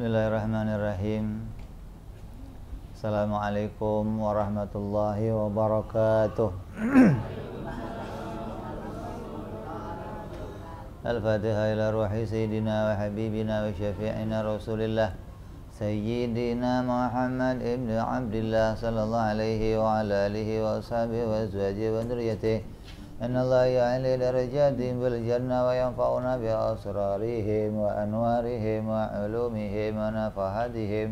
Bismillahirrahmanirrahim Assalamualaikum warahmatullahi wabarakatuh al fatiha ila ruhi Sayyidina wa Habibina wa Syafi'ina Rasulillah Sayyidina Muhammad ibn Abdullah Sallallahu alaihi wa ala alihi wa sahbihi wa azwajih wa duriyatihi أن الله يعلي درجاتهم في الجنة وينفعنا بأسرارهم وأنوارهم وعلومهم ونفحاتهم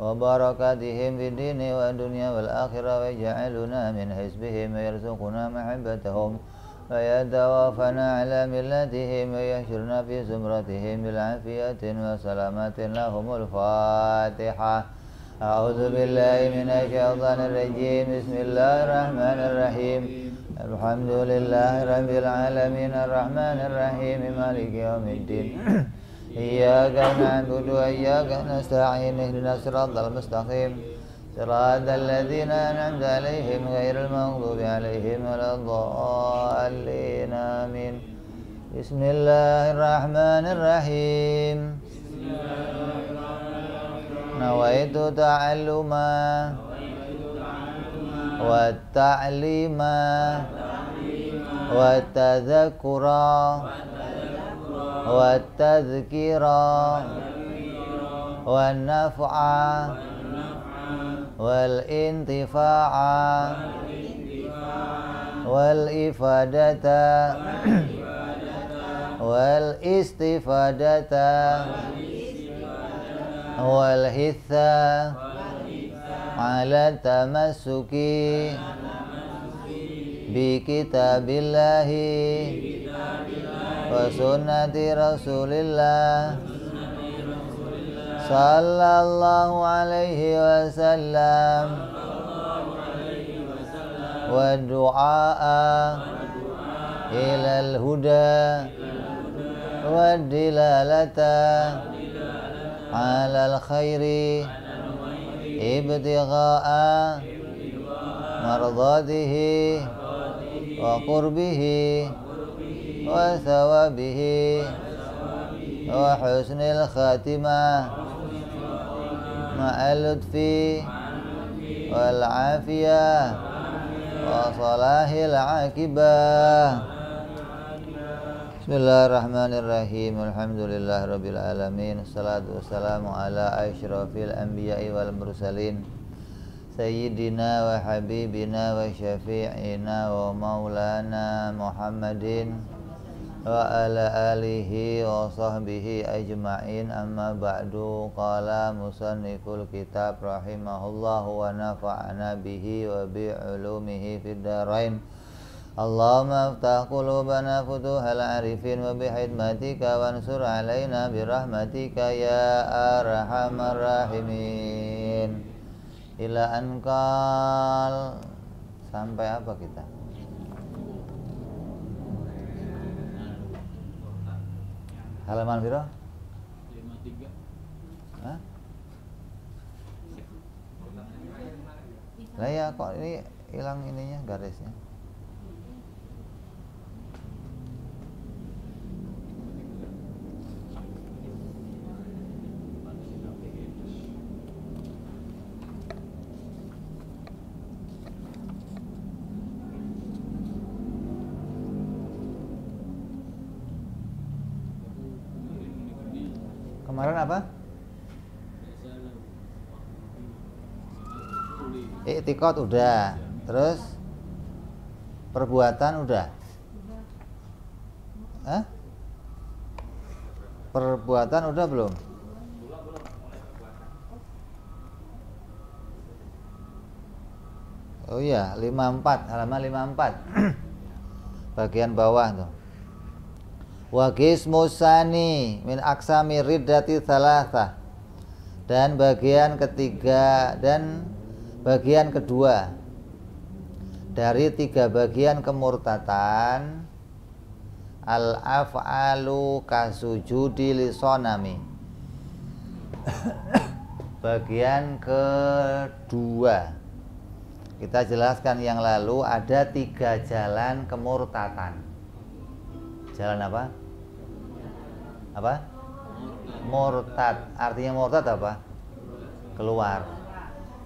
وبركاتهم في الدين والدنيا والآخرة ويجعلنا من حزبهم ويرزقنا محبتهم ويتوافنا على ملتهم ويحشرنا في زمرتهم بالعافية وسلامات لهم الفاتحة أعوذ بالله من الشيطان الرجيم بسم الله الرحمن الرحيم الحمد لله رب العالمين الرحمن الرحيم مالك يوم الدين إياك نعبد وإياك نستعين اهدنا الصراط المستقيم صراط الذين أنعمت عليهم غير المغضوب عليهم ولا الضالين آمين بسم الله الرحمن الرحيم بسم الله الرحمن الرحيم نويت تعلما والتعليم والتذكر والتذكير والنفع والانتفاع والإفادة والاستفادة والحث على التمسك بكتاب الله وسنة رسول الله صلى الله عليه وسلم والدعاء إلى الهدى والدلالة على الخير ابتغاء مرضاته وقربه وثوابه وحسن الخاتمة مع اللطف والعافية وصلاح العاقبة Bismillahirrahmanirrahim. Alhamdulillahirabbil alamin. Wassalatu wassalamu ala asyrafil anbiya'i wal mursalin. Sayyidina wa habibina wa syafi'ina wa maulana Muhammadin wa ala alihi wa sahbihi ajma'in amma ba'du qala musanniful kitab rahimahullahu wa nafa'ana bihi wa bi ulumihi fid darain. Allahumma aftah qulubana futuhal arifin wa bihidmatika wa ansur alayna birahmatika ya arhamar rahimin ila ankal sampai apa kita halaman biro 53 Hah? Nah ya kok ini hilang ininya garisnya. Kemarin apa? Iktikot udah. Terus perbuatan udah. Hah? Perbuatan udah belum? Oh iya, lima empat halaman lima empat Bagian bawah tuh wa musani min aksami riddati thalatha dan bagian ketiga dan bagian kedua dari tiga bagian kemurtatan al af'alu kasujudi lisonami bagian kedua kita jelaskan yang lalu ada tiga jalan kemurtatan jalan apa? apa? Murtad. Artinya murtad apa? Keluar.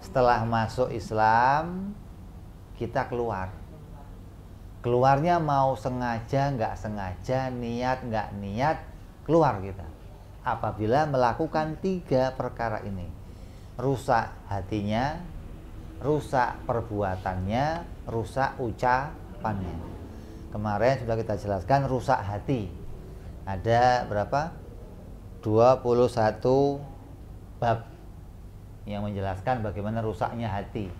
Setelah masuk Islam, kita keluar. Keluarnya mau sengaja, nggak sengaja, niat, nggak niat, keluar kita. Apabila melakukan tiga perkara ini. Rusak hatinya, rusak perbuatannya, rusak ucapannya. Kemarin sudah kita jelaskan rusak hati ada berapa 21 bab yang menjelaskan bagaimana rusaknya hati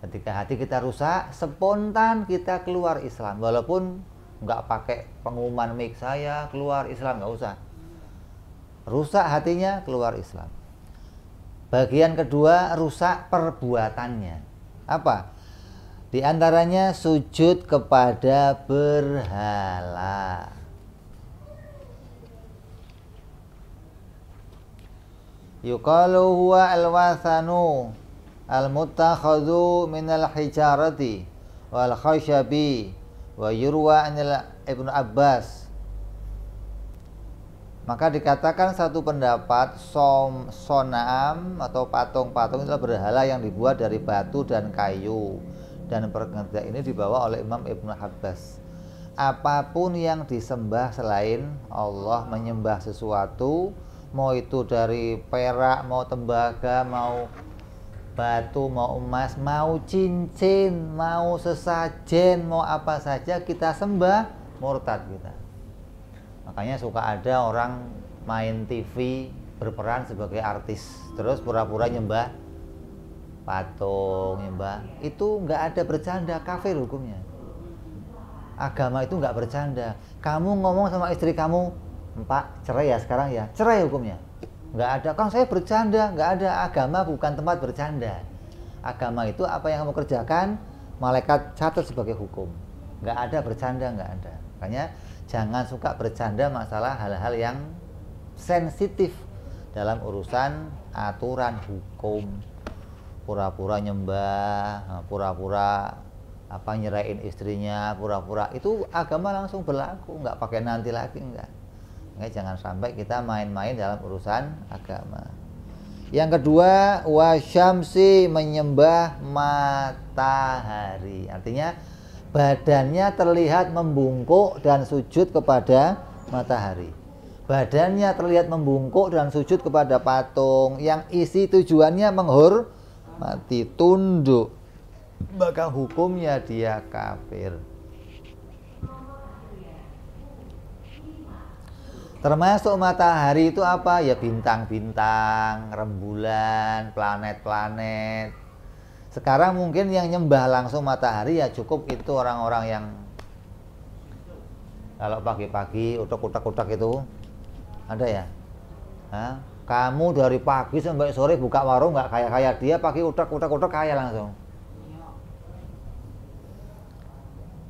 ketika hati kita rusak spontan kita keluar Islam walaupun nggak pakai pengumuman mik saya keluar Islam nggak usah rusak hatinya keluar Islam bagian kedua rusak perbuatannya apa di antaranya sujud kepada berhala yuqalu huwa al-wathanu al min al-hijarati wal khashabi wa yurwa anil Ibnu Abbas maka dikatakan satu pendapat som, sonam atau patung-patung itu berhala yang dibuat dari batu dan kayu dan pergantian ini dibawa oleh Imam Ibnu Abbas apapun yang disembah selain Allah menyembah sesuatu mau itu dari perak mau tembaga mau batu mau emas mau cincin mau sesajen mau apa saja kita sembah murtad kita makanya suka ada orang main TV berperan sebagai artis terus pura-pura nyembah patung nyembah itu nggak ada bercanda kafir hukumnya agama itu nggak bercanda kamu ngomong sama istri kamu Pak cerai ya sekarang ya cerai hukumnya Enggak ada kang saya bercanda Enggak ada agama bukan tempat bercanda agama itu apa yang kamu kerjakan malaikat catat sebagai hukum Enggak ada bercanda enggak ada makanya jangan suka bercanda masalah hal-hal yang sensitif dalam urusan aturan hukum pura-pura nyembah pura-pura apa nyerain istrinya pura-pura itu agama langsung berlaku nggak pakai nanti lagi enggak Eh, jangan sampai kita main-main dalam urusan agama. Yang kedua, wasyamsi menyembah matahari. Artinya badannya terlihat membungkuk dan sujud kepada matahari. Badannya terlihat membungkuk dan sujud kepada patung yang isi tujuannya menghur mati tunduk. Maka hukumnya dia kafir. Termasuk matahari itu apa? Ya bintang-bintang, rembulan, planet-planet. Sekarang mungkin yang nyembah langsung matahari ya cukup itu orang-orang yang kalau pagi-pagi utak-utak-utak itu ada ya? Hah? Kamu dari pagi sampai sore buka warung nggak kayak kaya dia pagi utak-utak-utak kaya langsung.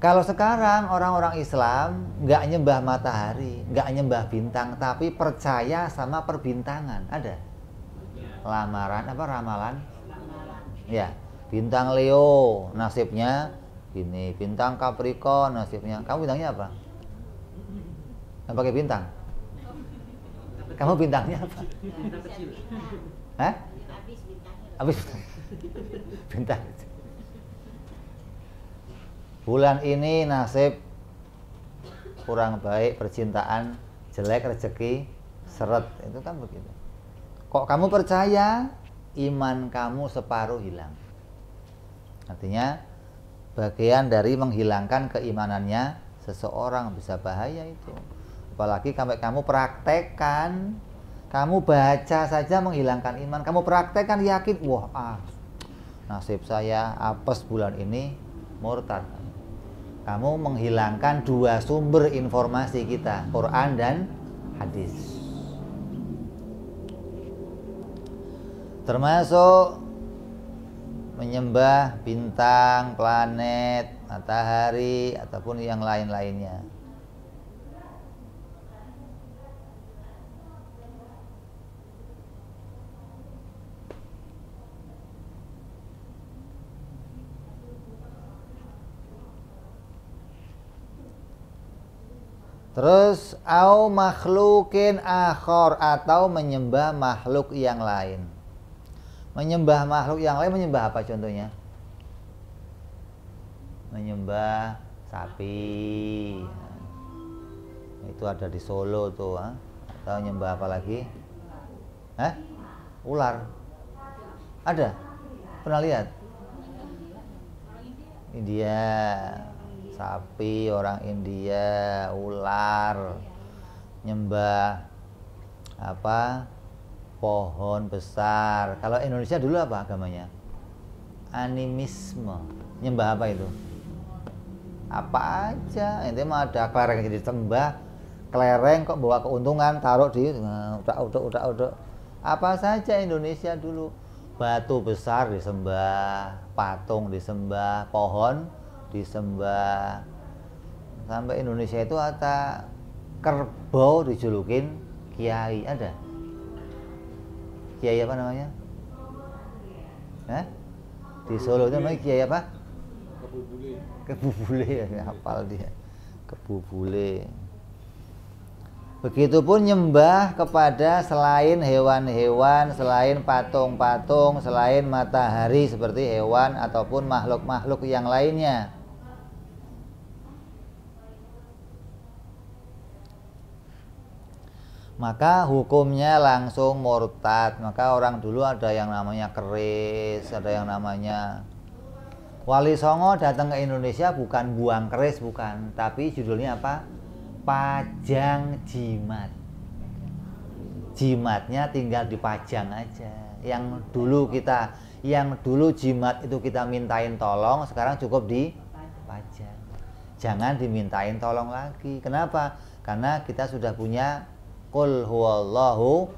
Kalau sekarang orang-orang Islam nggak nyembah matahari, nggak nyembah bintang, tapi percaya sama perbintangan. Ada lamaran apa ramalan? Ya, bintang Leo nasibnya gini, bintang Capricorn nasibnya. Kamu bintangnya apa? Yang pakai bintang? Kamu bintangnya apa? Hah? Habis bintang. Bintang bulan ini nasib kurang baik, percintaan jelek, rezeki seret. Itu kan begitu. Kok kamu percaya iman kamu separuh hilang? Artinya bagian dari menghilangkan keimanannya seseorang bisa bahaya itu. Apalagi sampai kamu praktekkan, kamu baca saja menghilangkan iman, kamu praktekkan yakin, wah ah, nasib saya apes bulan ini murtad kamu menghilangkan dua sumber informasi kita, Quran dan hadis. Termasuk menyembah bintang, planet, matahari ataupun yang lain-lainnya. Terus au makhlukin akhor atau menyembah makhluk yang lain. Menyembah makhluk yang lain menyembah apa contohnya? Menyembah sapi. itu ada di Solo tuh, ha? Ah. atau nyembah apa lagi? Hah? Ular. Ada? Pernah lihat? India sapi orang India ular nyembah apa pohon besar kalau Indonesia dulu apa agamanya animisme nyembah apa itu apa aja Intinya mah ada kelereng jadi sembah kelereng kok bawa keuntungan taruh di udah eh, udah udah udah apa saja Indonesia dulu batu besar disembah patung disembah pohon disembah sampai Indonesia itu ada kerbau dijulukin kiai ada kiai apa namanya eh? di Solo itu namanya kiai apa kebubule kebubule ya hafal dia kebubule Begitupun nyembah kepada selain hewan-hewan, selain patung-patung, selain matahari seperti hewan ataupun makhluk-makhluk yang lainnya. maka hukumnya langsung murtad maka orang dulu ada yang namanya keris ada yang namanya Wali Songo datang ke Indonesia bukan buang keris bukan tapi judulnya apa pajang jimat jimatnya tinggal dipajang aja yang dulu kita yang dulu jimat itu kita mintain tolong sekarang cukup dipajang jangan dimintain tolong lagi kenapa karena kita sudah punya Qul huwallahu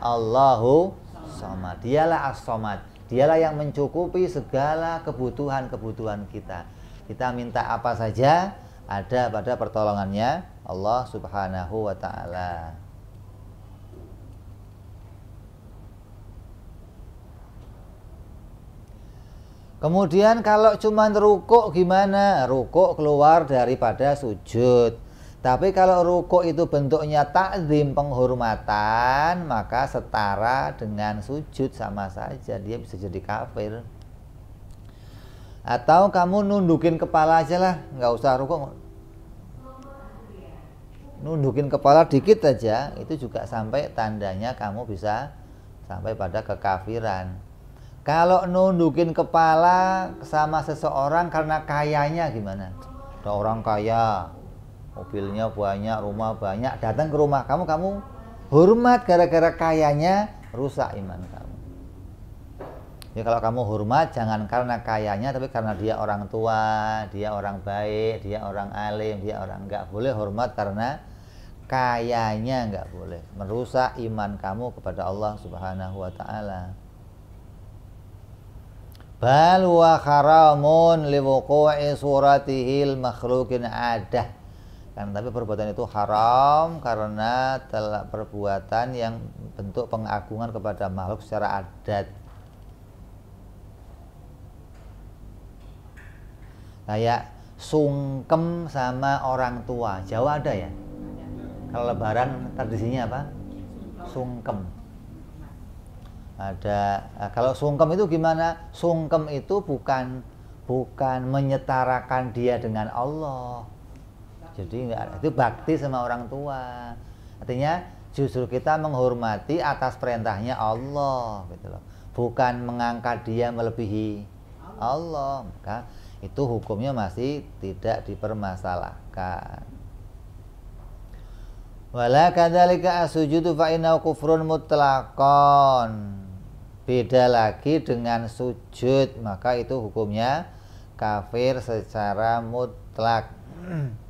Allahu somad. Dialah as-somad. Dialah yang mencukupi segala kebutuhan-kebutuhan kita. Kita minta apa saja ada pada pertolongannya Allah Subhanahu wa taala. Kemudian kalau cuma rukuk gimana? Rukuk keluar daripada sujud. Tapi kalau ruko itu bentuknya takzim penghormatan, maka setara dengan sujud sama saja dia bisa jadi kafir. Atau kamu nundukin kepala aja lah, nggak usah ruko. Nundukin kepala dikit aja, itu juga sampai tandanya kamu bisa sampai pada kekafiran. Kalau nundukin kepala sama seseorang karena kayanya gimana? Ada orang kaya, mobilnya banyak rumah banyak datang ke rumah kamu kamu hormat gara-gara kayanya rusak iman kamu Jadi ya, kalau kamu hormat jangan karena kayanya tapi karena dia orang tua dia orang baik dia orang alim dia orang nggak boleh hormat karena kayanya nggak boleh merusak iman kamu kepada Allah Subhanahu wa taala. Bal wa kharamun wuqu'i suratihil makhluqin adah. Kan tapi perbuatan itu haram karena telah perbuatan yang bentuk pengagungan kepada makhluk secara adat. Kayak sungkem sama orang tua. Jawa ada ya? Kalau lebaran tradisinya apa? Sungkem. Ada eh, kalau sungkem itu gimana? Sungkem itu bukan bukan menyetarakan dia dengan Allah, jadi itu bakti sama orang tua. Artinya justru kita menghormati atas perintahnya Allah gitu loh. Bukan mengangkat dia melebihi Allah. Maka itu hukumnya masih tidak dipermasalahkan. Wala kadzalika asujudu fa kufrun mutlakon. Beda lagi dengan sujud, maka itu hukumnya kafir secara mutlak.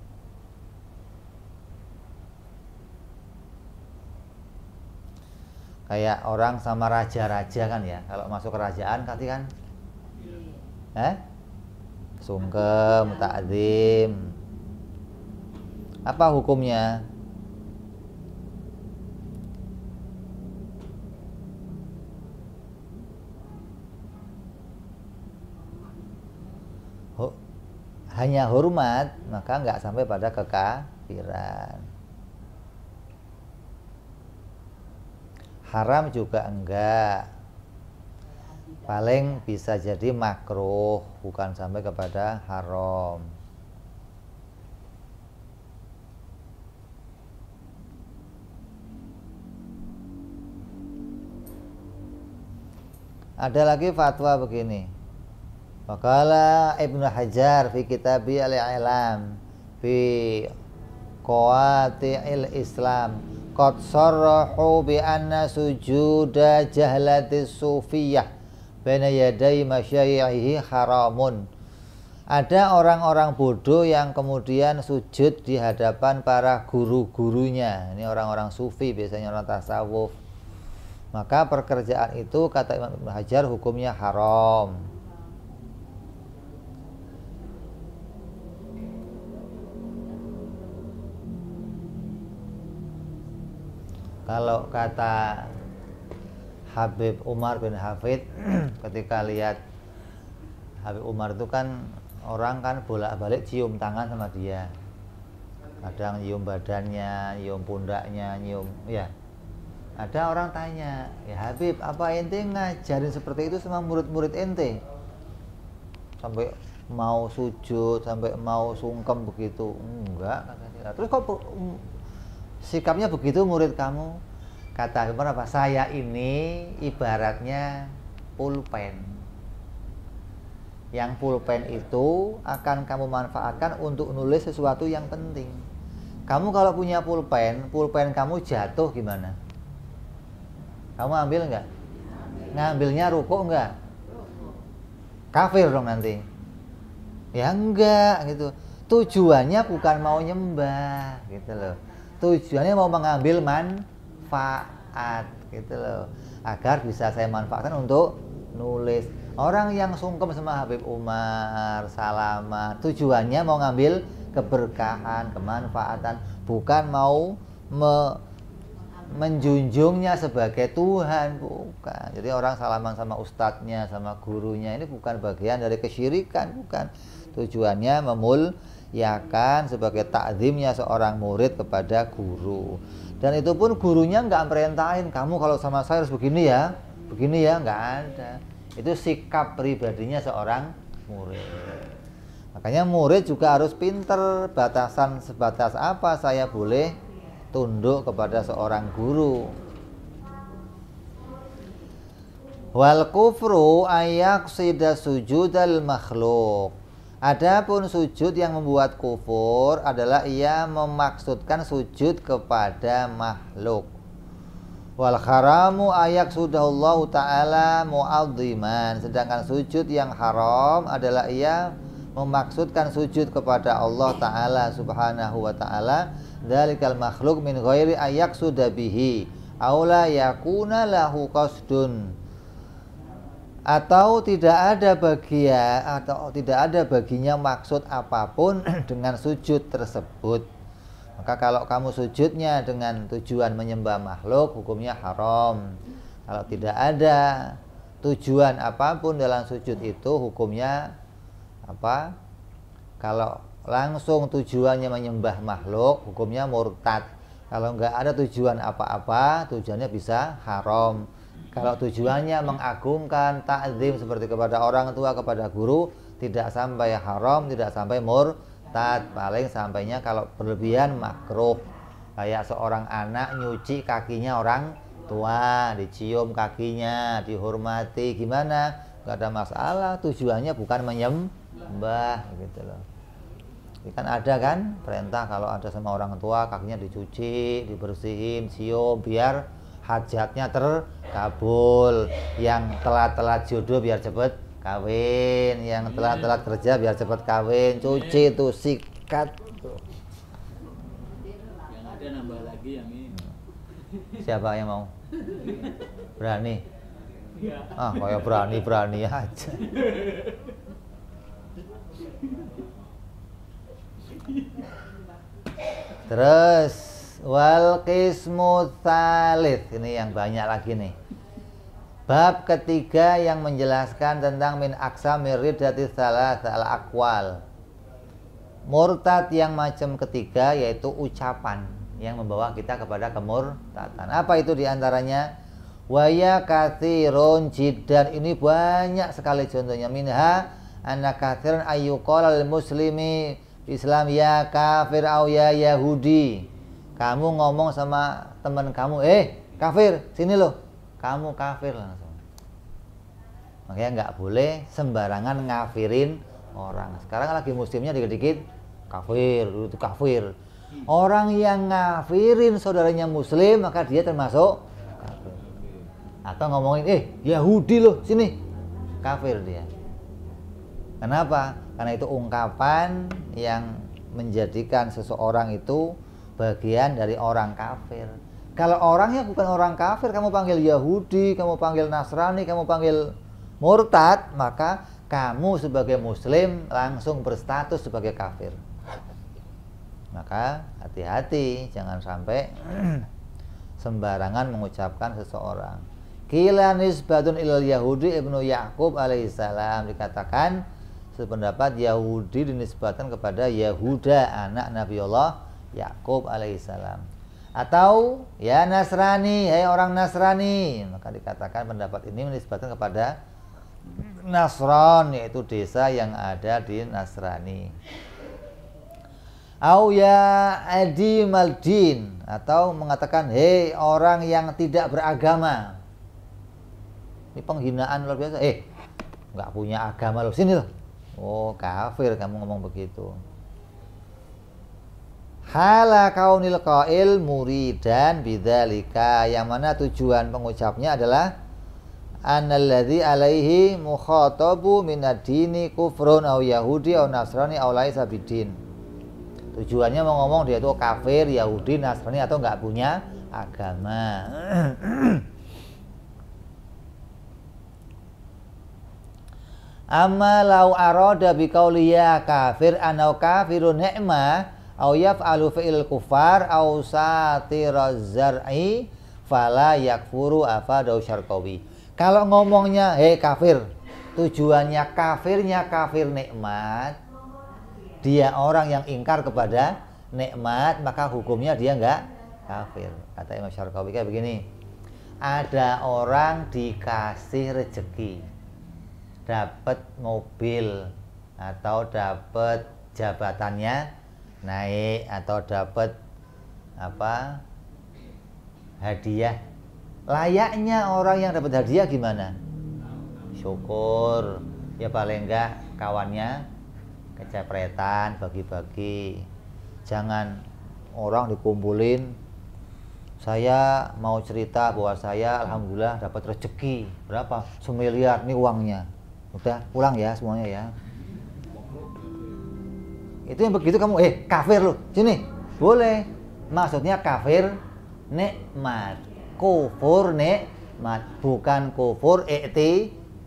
kayak orang sama raja-raja kan ya kalau masuk kerajaan kati kan iya. eh sungkem iya. takzim apa hukumnya hanya hormat maka nggak sampai pada kekafiran haram juga enggak paling bisa jadi makruh bukan sampai kepada haram ada lagi fatwa begini Wakala Ibnu Hajar fi kitabi al-Ilam fi Qawati'il Islam Qad sarrahu bi anna sujuda jahlati sufiyah Baina yadai masyayihi haramun Ada orang-orang bodoh yang kemudian sujud di hadapan para guru-gurunya Ini orang-orang sufi biasanya orang tasawuf Maka pekerjaan itu kata Imam Ibn Hajar hukumnya haram Kalau kata Habib Umar bin Hafid ketika lihat Habib Umar itu kan orang kan bolak-balik cium tangan sama dia. Kadang nyium badannya, nyium pundaknya, nyium ya. Ada orang tanya, "Ya Habib, apa ente ngajarin seperti itu sama murid-murid ente?" Sampai mau sujud, sampai mau sungkem begitu. Enggak, Terus kok sikapnya begitu murid kamu kata Umar apa saya ini ibaratnya pulpen yang pulpen itu akan kamu manfaatkan untuk nulis sesuatu yang penting kamu kalau punya pulpen pulpen kamu jatuh gimana kamu ambil nggak ngambilnya ruko nggak kafir dong nanti ya enggak gitu tujuannya bukan mau nyembah gitu loh tujuannya mau mengambil manfaat gitu loh agar bisa saya manfaatkan untuk nulis orang yang sungkem sama Habib Umar Salama tujuannya mau ngambil keberkahan kemanfaatan bukan mau me menjunjungnya sebagai Tuhan bukan jadi orang salaman sama ustadznya sama gurunya ini bukan bagian dari kesyirikan bukan tujuannya memul ya kan sebagai takzimnya seorang murid kepada guru dan itu pun gurunya nggak perintahin kamu kalau sama saya harus begini ya begini ya nggak ada itu sikap pribadinya seorang murid makanya murid juga harus pinter batasan sebatas apa saya boleh tunduk kepada seorang guru wal kufru ayak sujudal makhluk Adapun sujud yang membuat kufur adalah ia memaksudkan sujud kepada makhluk. Wal haramu ayak sudah Ta'ala mu'adziman. Sedangkan sujud yang haram adalah ia memaksudkan sujud kepada Allah Ta'ala subhanahu wa ta'ala. Dalikal makhluk min ghairi ayak sudah bihi. Aula yakuna lahu qasdun atau tidak ada baginya atau tidak ada baginya maksud apapun dengan sujud tersebut maka kalau kamu sujudnya dengan tujuan menyembah makhluk hukumnya haram kalau tidak ada tujuan apapun dalam sujud itu hukumnya apa kalau langsung tujuannya menyembah makhluk hukumnya murtad kalau nggak ada tujuan apa-apa tujuannya bisa haram kalau tujuannya mengagungkan takzim seperti kepada orang tua, kepada guru, tidak sampai haram, tidak sampai murtad. Paling sampainya kalau berlebihan makruh. Kayak seorang anak nyuci kakinya orang tua, dicium kakinya, dihormati, gimana? Gak ada masalah, tujuannya bukan menyembah gitu loh. Ini kan ada kan perintah kalau ada sama orang tua kakinya dicuci, dibersihin, cium biar hajatnya terkabul yang telat-telat jodoh biar cepet kawin yang hmm. telat-telat kerja biar cepet kawin cuci hmm. itu sikat yang ada nambah lagi yang ini siapa yang mau berani iya. ah kaya berani berani aja terus wal qismu thalith ini yang banyak lagi nih bab ketiga yang menjelaskan tentang min aksa dari salah salah akwal murtad yang macam ketiga yaitu ucapan yang membawa kita kepada kemurtadan apa itu diantaranya waya kathirun jidan ini banyak sekali contohnya minha anak kathirun ayyukolal muslimi Islam ya kafir au ya Yahudi kamu ngomong sama teman kamu, eh kafir, sini loh. Kamu kafir langsung. Makanya nggak boleh sembarangan ngafirin orang. Sekarang lagi musimnya dikit-dikit kafir, itu kafir. Orang yang ngafirin saudaranya muslim maka dia termasuk kafir. Atau ngomongin, eh Yahudi loh sini, kafir dia. Kenapa? Karena itu ungkapan yang menjadikan seseorang itu bagian dari orang kafir. Kalau orangnya bukan orang kafir, kamu panggil Yahudi, kamu panggil Nasrani, kamu panggil murtad, maka kamu sebagai muslim langsung berstatus sebagai kafir. Maka hati-hati, jangan sampai sembarangan mengucapkan seseorang. Kila nisbatun ilal Yahudi Ibnu Yakub alaihissalam dikatakan sependapat Yahudi dinisbatkan kepada Yahuda anak Nabi Allah Yakub alaihissalam. Atau ya Nasrani, hei orang Nasrani. Maka dikatakan pendapat ini menisbatkan kepada Nasron yaitu desa yang ada di Nasrani. Au ya adi maldin atau mengatakan hei orang yang tidak beragama. Ini penghinaan luar biasa. Eh, nggak punya agama loh sini loh. Oh kafir kamu ngomong begitu. Hala kaunil qail muridan bidzalika yang mana tujuan pengucapnya adalah analladzi alaihi mukhatabu minadini kufrun aw yahudi aw nasrani aw laisa bidin. Tujuannya mau ngomong dia itu kafir, Yahudi, Nasrani atau nggak punya agama. Amma lau aroda biqauliya kafir anau kafirun ni'mah au yaf'alu fi'il kufar au sati zar'i fala yakfuru afadau syarqawi. Kalau ngomongnya hei kafir, tujuannya kafirnya kafir nikmat. Dia orang yang ingkar kepada nikmat, maka hukumnya dia enggak kafir. Kata Imam Syarqawi kayak begini. Ada orang dikasih rezeki. Dapat mobil atau dapat jabatannya naik atau dapat apa hadiah layaknya orang yang dapat hadiah gimana syukur ya paling enggak kawannya kecepretan bagi-bagi jangan orang dikumpulin saya mau cerita bahwa saya alhamdulillah dapat rezeki berapa semiliar nih uangnya udah pulang ya semuanya ya itu yang begitu kamu eh kafir loh sini boleh maksudnya kafir nikmat kufur nikmat bukan kufur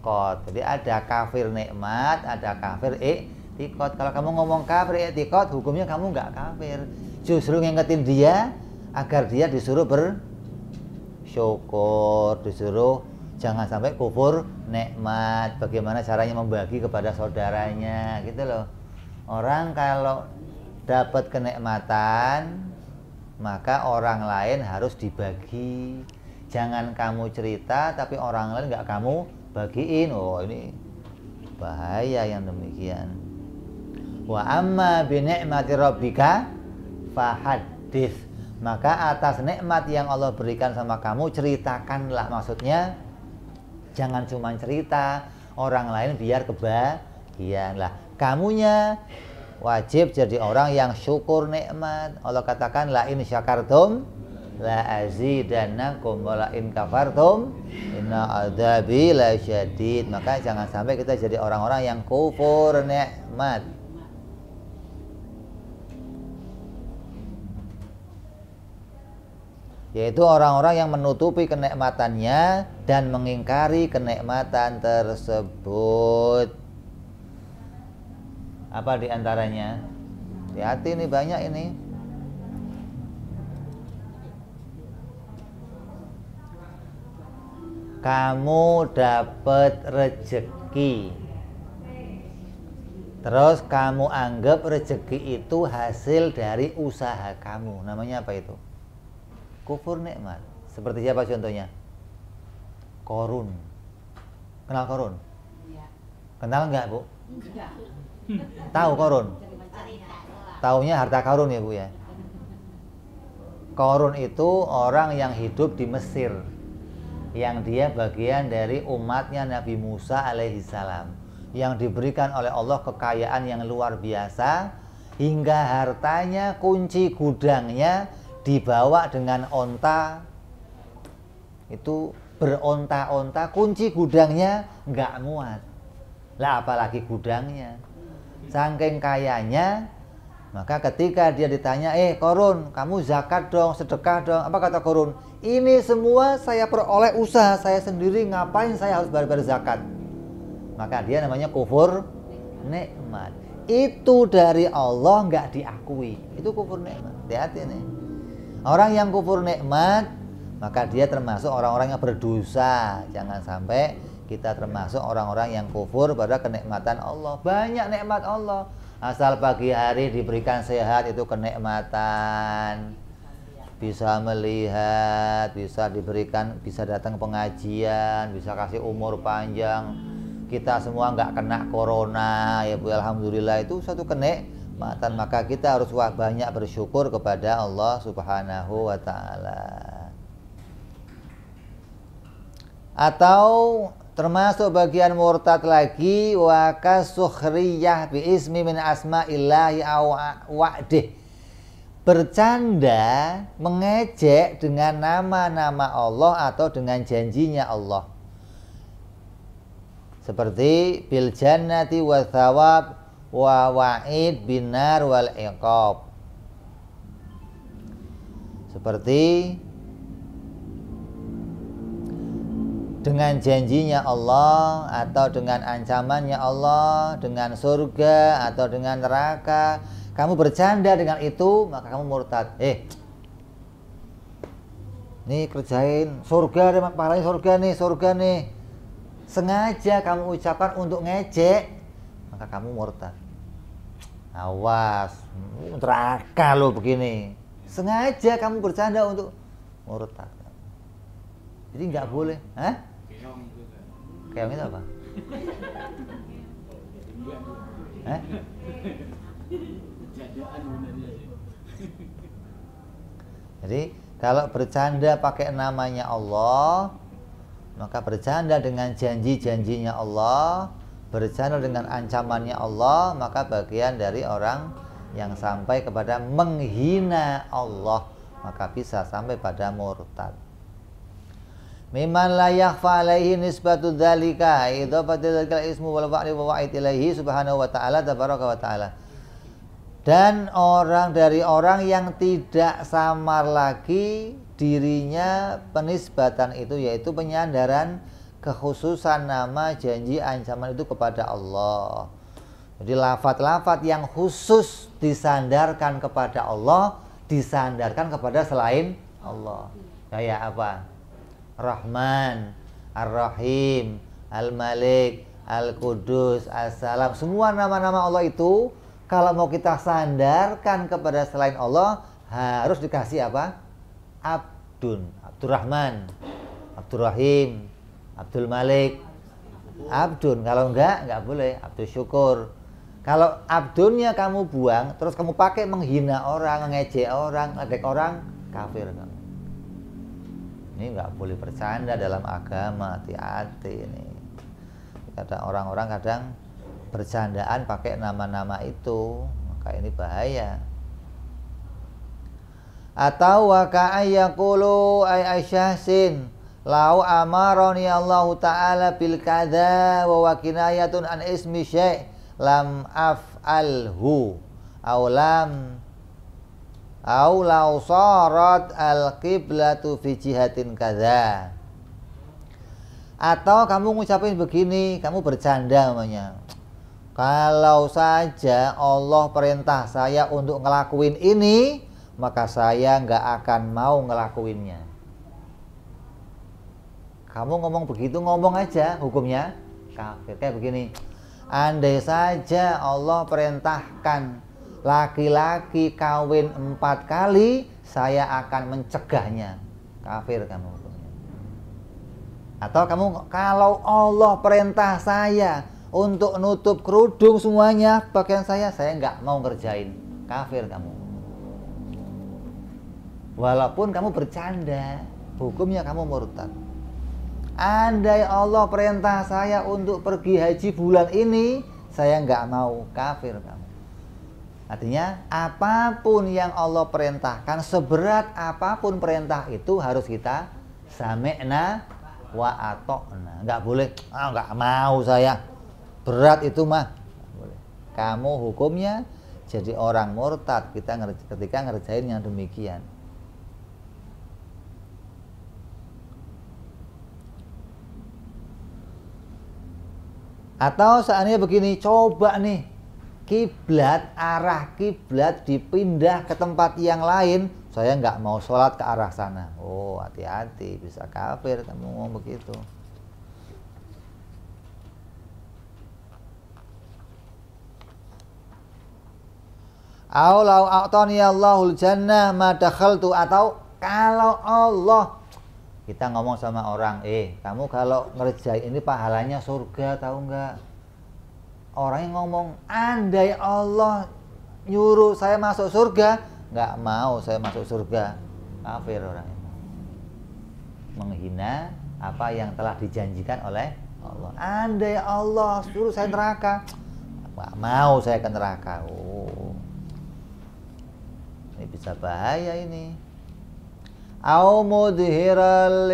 kot jadi ada kafir nikmat ada kafir iktikot kalau kamu ngomong kafir iktikot hukumnya kamu nggak kafir justru ngingetin dia agar dia disuruh bersyukur disuruh jangan sampai kufur nikmat bagaimana caranya membagi kepada saudaranya gitu loh Orang kalau dapat kenikmatan, maka orang lain harus dibagi. Jangan kamu cerita, tapi orang lain nggak kamu bagiin. Oh ini bahaya yang demikian. Wa amma bi ni'mati rabbika fahaddits. Maka atas nikmat yang Allah berikan sama kamu ceritakanlah maksudnya jangan cuma cerita orang lain biar kebahagiaan lah kamunya wajib jadi orang yang syukur nikmat. Allah katakan la in syakartum la azidannakum wa la in kafartum inna adzabi la syadid. Maka jangan sampai kita jadi orang-orang yang kufur nikmat. yaitu orang-orang yang menutupi kenikmatannya dan mengingkari kenikmatan tersebut. Apa diantaranya? di hati ini banyak ini. Kamu dapat rejeki. Terus kamu anggap rejeki itu hasil dari usaha kamu. Namanya apa itu? Kufur nikmat. Seperti siapa contohnya? Korun. Kenal korun? Iya. Kenal nggak, Bu? Enggak. Tahu korun? Tahunya harta karun ya Bu ya. Korun itu orang yang hidup di Mesir. Yang dia bagian dari umatnya Nabi Musa alaihi salam. Yang diberikan oleh Allah kekayaan yang luar biasa. Hingga hartanya, kunci gudangnya dibawa dengan onta. Itu beronta-onta, kunci gudangnya nggak muat. Lah apalagi gudangnya Saking kayanya, maka ketika dia ditanya, eh korun, kamu zakat dong, sedekah dong. Apa kata korun? Ini semua saya peroleh usaha saya sendiri, ngapain saya harus bayar zakat? Maka dia namanya kufur nikmat. Itu dari Allah nggak diakui. Itu kufur nikmat. Hati-hati nih. Orang yang kufur nikmat, maka dia termasuk orang-orang yang berdosa. Jangan sampai kita termasuk orang-orang yang kufur pada kenikmatan Allah banyak nikmat Allah asal pagi hari diberikan sehat itu kenikmatan bisa melihat bisa diberikan bisa datang pengajian bisa kasih umur panjang kita semua nggak kena corona ya bu alhamdulillah itu satu kenikmatan maka kita harus wah banyak bersyukur kepada Allah subhanahu wa taala atau Termasuk bagian murtad lagi wa kasukhriyah bi ismi min asma'illahi aw wa'dih. Bercanda, mengejek dengan nama-nama Allah atau dengan janjinya Allah. Seperti bil jannati wa thawab wa wa'id binar wal iqab. Seperti dengan janjinya Allah atau dengan ancamannya Allah, dengan surga atau dengan neraka, kamu bercanda dengan itu, maka kamu murtad. Eh, nih kerjain surga deh, pahalanya surga nih, surga nih. Sengaja kamu ucapkan untuk ngecek, maka kamu murtad. Awas, uh, neraka lo begini. Sengaja kamu bercanda untuk murtad. Jadi nggak boleh, Hah? keong itu apa jadi kalau bercanda pakai namanya Allah maka bercanda dengan janji-janjinya Allah bercanda dengan ancamannya Allah maka bagian dari orang yang sampai kepada menghina Allah maka bisa sampai pada murtad Miman la yakhfa alaihi nisbatu dzalika idhafatu dzalikal ismu wal fa'li wa wa'id ilaihi subhanahu wa ta'ala tabaraka wa ta'ala. Dan orang dari orang yang tidak samar lagi dirinya penisbatan itu yaitu penyandaran kekhususan nama janji ancaman itu kepada Allah. Jadi lafat-lafat yang khusus disandarkan kepada Allah, disandarkan kepada selain Allah. Kayak apa? Rahman, Ar-Rahim, Al-Malik, Al-Qudus, Al salam Semua nama-nama Allah itu kalau mau kita sandarkan kepada selain Allah harus dikasih apa? Abdun, Abdurrahman, Abdurrahim, Abdul Malik, Abdun. Kalau enggak, enggak boleh. Abdul Syukur. Kalau abdunnya kamu buang, terus kamu pakai menghina orang, ngejek orang, ngedek orang, kafir kamu ini nggak boleh bercanda dalam agama hati-hati ini kadang orang-orang kadang bercandaan pakai nama-nama itu maka ini bahaya atau yakulu ay asyahsin lau amaroni Allah ta'ala bil kada wa wakinayatun an ismi syai' lam af alhu aulam au lau sorot al kiblatu fi jihatin kaza atau kamu ngucapin begini kamu bercanda namanya kalau saja Allah perintah saya untuk ngelakuin ini maka saya nggak akan mau ngelakuinnya kamu ngomong begitu ngomong aja hukumnya kafir kayak begini andai saja Allah perintahkan laki-laki kawin empat kali saya akan mencegahnya kafir kamu hukumnya atau kamu kalau Allah perintah saya untuk nutup kerudung semuanya bagian saya saya nggak mau ngerjain kafir kamu walaupun kamu bercanda hukumnya kamu murtad andai Allah perintah saya untuk pergi haji bulan ini saya nggak mau kafir kamu Artinya apapun yang Allah perintahkan seberat apapun perintah itu harus kita samekna wa atokna. Nggak boleh, ah oh, mau saya. Berat itu mah. Kamu hukumnya jadi orang murtad kita ketika ngerjain yang demikian. Atau seandainya begini, coba nih kiblat arah kiblat dipindah ke tempat yang lain saya nggak mau sholat ke arah sana oh hati-hati bisa kafir kamu ngomong begitu Aulau a'tani Allahul jannah ma dakhaltu atau kalau Allah kita ngomong sama orang, eh kamu kalau ngerjain ini pahalanya surga tahu enggak orang yang ngomong andai Allah nyuruh saya masuk surga nggak mau saya masuk surga kafir orang itu menghina apa yang telah dijanjikan oleh Allah andai Allah suruh saya neraka nggak mau saya ke neraka oh ini bisa bahaya ini au mudhiral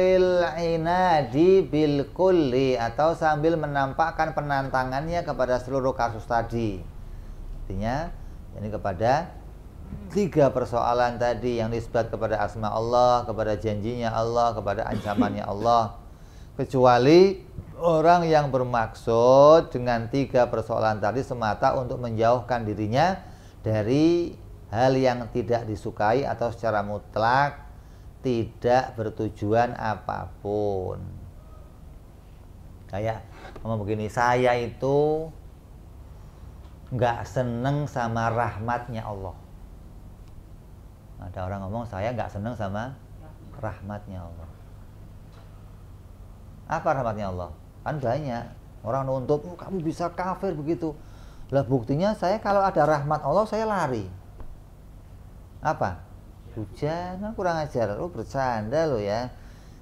atau sambil menampakkan penantangannya kepada seluruh kasus tadi. Artinya ini kepada tiga persoalan tadi yang disebut kepada asma Allah, kepada janjinya Allah, kepada ancamannya Allah. Kecuali orang yang bermaksud dengan tiga persoalan tadi semata untuk menjauhkan dirinya dari hal yang tidak disukai atau secara mutlak tidak bertujuan apapun. Kayak ngomong begini, saya itu nggak seneng sama rahmatnya Allah. Ada orang ngomong saya nggak seneng sama rahmatnya Allah. Apa rahmatnya Allah? Kan banyak orang nuntut, oh, kamu bisa kafir begitu. Lah buktinya saya kalau ada rahmat Allah saya lari. Apa? hujan kan kurang ajar lo oh, bercanda lo ya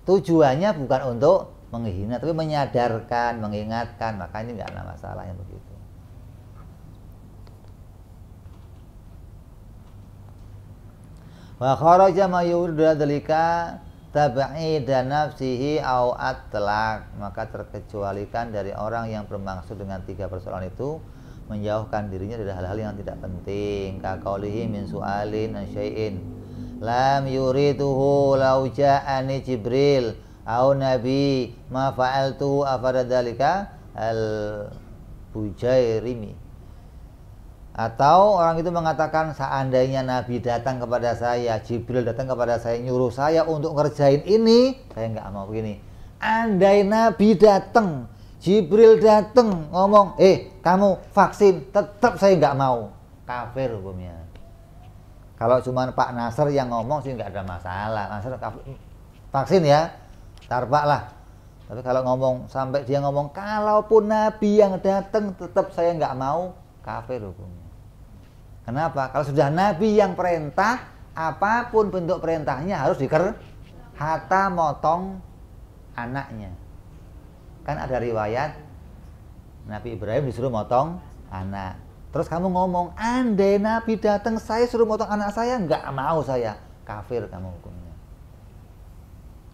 tujuannya bukan untuk menghina tapi menyadarkan mengingatkan makanya nggak ada masalah yang begitu wa kharaja mayurda dalika tab'ida nafsihi au atlak maka terkecualikan dari orang yang bermaksud dengan tiga persoalan itu menjauhkan dirinya dari hal-hal yang tidak penting kakaulihi min su'alin an syai'in lam yurituhu law ja'ani Jibril au nabi ma fa'altu afara dalika al bujairimi atau orang itu mengatakan seandainya Nabi datang kepada saya, Jibril datang kepada saya, nyuruh saya untuk ngerjain ini, saya nggak mau begini. Andai Nabi datang, Jibril datang ngomong, eh kamu vaksin, tetap saya nggak mau. Kafir hukumnya. Kalau cuma Pak Nasr yang ngomong sih nggak ada masalah. Nasr vaksin ya, tarpa lah. Tapi kalau ngomong sampai dia ngomong kalaupun Nabi yang datang tetap saya nggak mau kafir hukumnya. Kenapa? Kalau sudah Nabi yang perintah, apapun bentuk perintahnya harus diker. Hata motong anaknya. Kan ada riwayat Nabi Ibrahim disuruh motong anak Terus kamu ngomong, andai Nabi datang saya suruh motong anak saya, nggak mau saya. Kafir kamu hukumnya.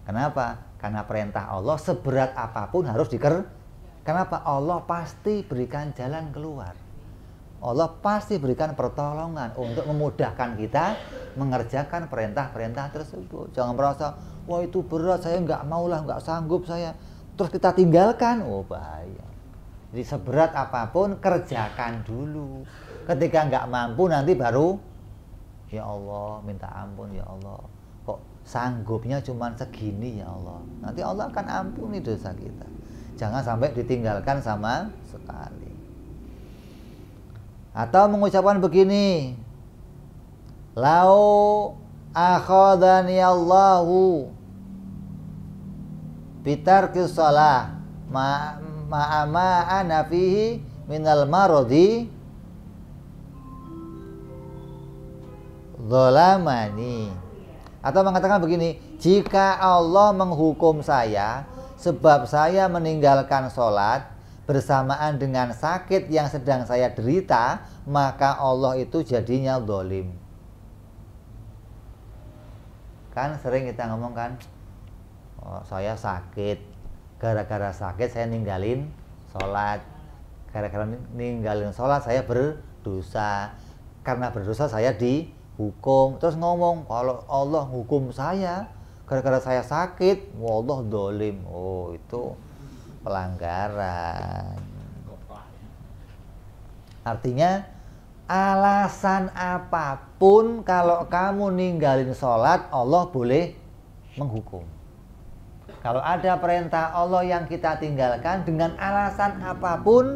Kenapa? Karena perintah Allah seberat apapun harus diker. Kenapa? Allah pasti berikan jalan keluar. Allah pasti berikan pertolongan untuk memudahkan kita mengerjakan perintah-perintah tersebut. Jangan merasa, wah itu berat, saya nggak maulah, nggak sanggup saya. Terus kita tinggalkan, oh bahaya. Jadi seberat apapun kerjakan dulu. Ketika nggak mampu nanti baru ya Allah minta ampun ya Allah. Kok sanggupnya cuma segini ya Allah. Nanti Allah akan ampuni dosa kita. Jangan sampai ditinggalkan sama sekali. Atau mengucapkan begini. Lau akhadani Allahu bitarkis shalah ma ma'ama ana fihi minal marodi atau mengatakan begini jika Allah menghukum saya sebab saya meninggalkan sholat bersamaan dengan sakit yang sedang saya derita maka Allah itu jadinya dolim kan sering kita ngomong kan oh, saya sakit gara-gara sakit saya ninggalin sholat gara-gara ninggalin sholat saya berdosa karena berdosa saya dihukum terus ngomong kalau Allah hukum saya gara-gara saya sakit Allah dolim oh itu pelanggaran artinya alasan apapun kalau kamu ninggalin sholat Allah boleh menghukum kalau ada perintah Allah yang kita tinggalkan dengan alasan apapun,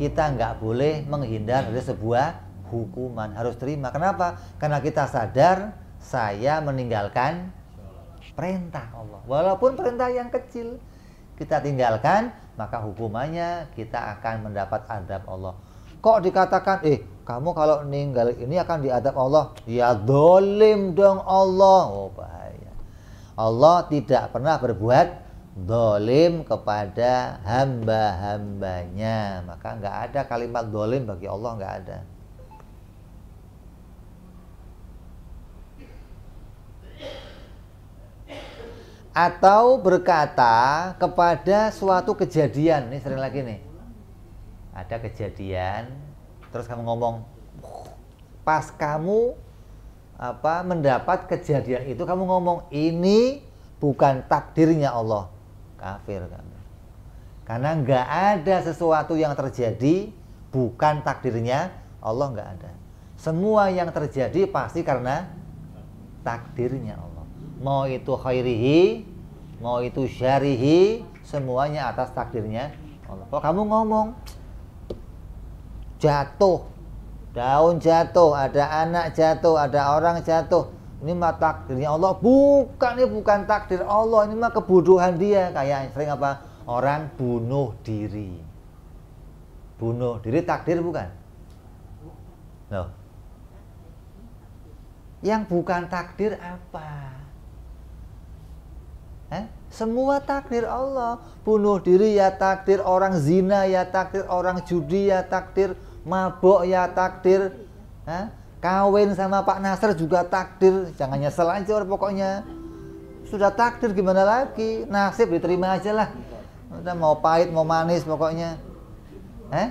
kita nggak boleh menghindar dari sebuah hukuman. Harus terima. Kenapa? Karena kita sadar saya meninggalkan perintah Allah. Walaupun perintah yang kecil kita tinggalkan, maka hukumannya kita akan mendapat adab Allah. Kok dikatakan, eh kamu kalau meninggal ini akan diadab Allah? Ya dolim dong Allah. Oh, Allah tidak pernah berbuat dolim kepada hamba-hambanya maka nggak ada kalimat dolim bagi Allah nggak ada atau berkata kepada suatu kejadian ini sering lagi nih ada kejadian terus kamu ngomong pas kamu apa mendapat kejadian itu kamu ngomong ini bukan takdirnya Allah kafir kamu karena nggak ada sesuatu yang terjadi bukan takdirnya Allah nggak ada semua yang terjadi pasti karena takdirnya Allah mau itu khairihi mau itu syarihi semuanya atas takdirnya Allah kalau kamu ngomong jatuh daun jatuh, ada anak jatuh, ada orang jatuh. Ini mah takdirnya Allah. Bukan ini bukan takdir Allah, ini mah kebodohan dia. Kayak sering apa? Orang bunuh diri. Bunuh diri takdir bukan? No. Yang bukan takdir apa? Eh? Semua takdir Allah. Bunuh diri ya takdir, orang zina ya takdir, orang judi ya takdir, mabok ya takdir ha? kawin sama Pak Nasir juga takdir jangan nyesel aja pokoknya sudah takdir gimana lagi nasib diterima aja lah udah mau pahit mau manis pokoknya eh